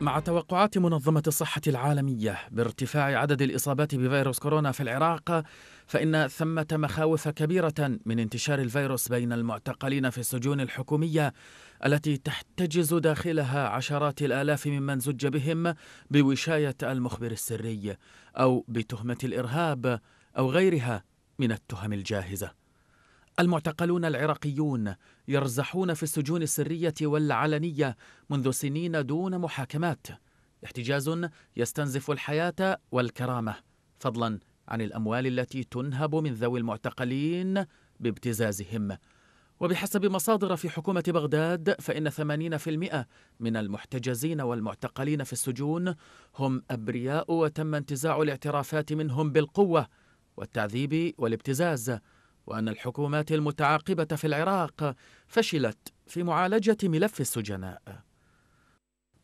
مع توقعات منظمة الصحة العالمية بارتفاع عدد الإصابات بفيروس كورونا في العراق فإن ثمة مخاوف كبيرة من انتشار الفيروس بين المعتقلين في السجون الحكومية التي تحتجز داخلها عشرات الآلاف ممن زج بهم بوشاية المخبر السري أو بتهمة الإرهاب أو غيرها من التهم الجاهزه المعتقلون العراقيون يرزحون في السجون السرية والعلنية منذ سنين دون محاكمات احتجاز يستنزف الحياة والكرامة فضلا عن الأموال التي تنهب من ذوي المعتقلين بابتزازهم وبحسب مصادر في حكومة بغداد فإن 80% من المحتجزين والمعتقلين في السجون هم أبرياء وتم انتزاع الاعترافات منهم بالقوة والتعذيب والابتزاز وأن الحكومات المتعاقبة في العراق فشلت في معالجة ملف السجناء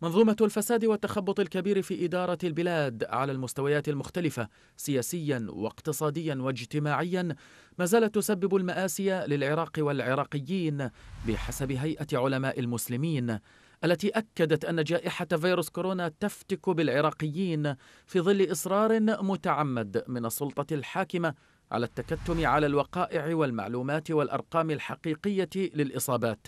منظومة الفساد والتخبط الكبير في إدارة البلاد على المستويات المختلفة سياسيا واقتصاديا واجتماعيا ما زالت تسبب المآسي للعراق والعراقيين بحسب هيئة علماء المسلمين التي أكدت أن جائحة فيروس كورونا تفتك بالعراقيين في ظل إصرار متعمد من السلطة الحاكمة على التكتم على الوقائع والمعلومات والأرقام الحقيقية للإصابات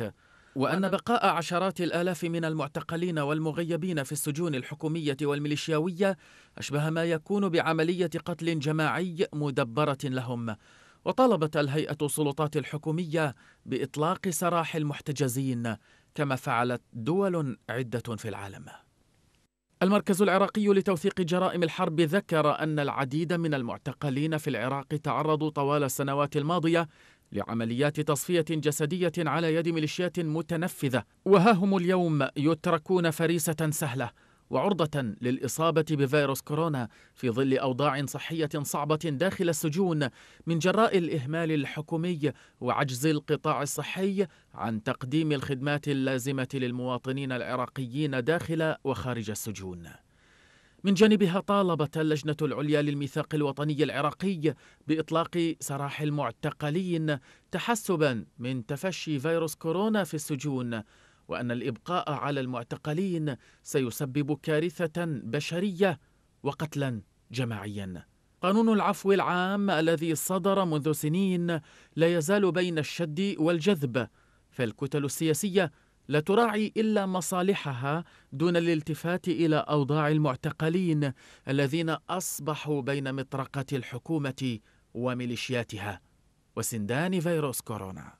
وأن بقاء عشرات الآلاف من المعتقلين والمغيبين في السجون الحكومية والميليشياوية أشبه ما يكون بعملية قتل جماعي مدبرة لهم وطالبت الهيئة السلطات الحكومية بإطلاق سراح المحتجزين كما فعلت دول عدة في العالم المركز العراقي لتوثيق جرائم الحرب ذكر أن العديد من المعتقلين في العراق تعرضوا طوال السنوات الماضية لعمليات تصفية جسدية على يد ميليشيات متنفذة وها هم اليوم يتركون فريسة سهلة وعرضة للإصابة بفيروس كورونا في ظل أوضاع صحية صعبة داخل السجون من جراء الإهمال الحكومي وعجز القطاع الصحي عن تقديم الخدمات اللازمة للمواطنين العراقيين داخل وخارج السجون. من جانبها طالبت اللجنة العليا للميثاق الوطني العراقي بإطلاق سراح المعتقلين تحسبا من تفشي فيروس كورونا في السجون وأن الإبقاء على المعتقلين سيسبب كارثة بشرية وقتلا جماعيا قانون العفو العام الذي صدر منذ سنين لا يزال بين الشد والجذب فالكتل السياسية لا تراعي إلا مصالحها دون الالتفات إلى أوضاع المعتقلين الذين أصبحوا بين مطرقة الحكومة وميليشياتها وسندان فيروس كورونا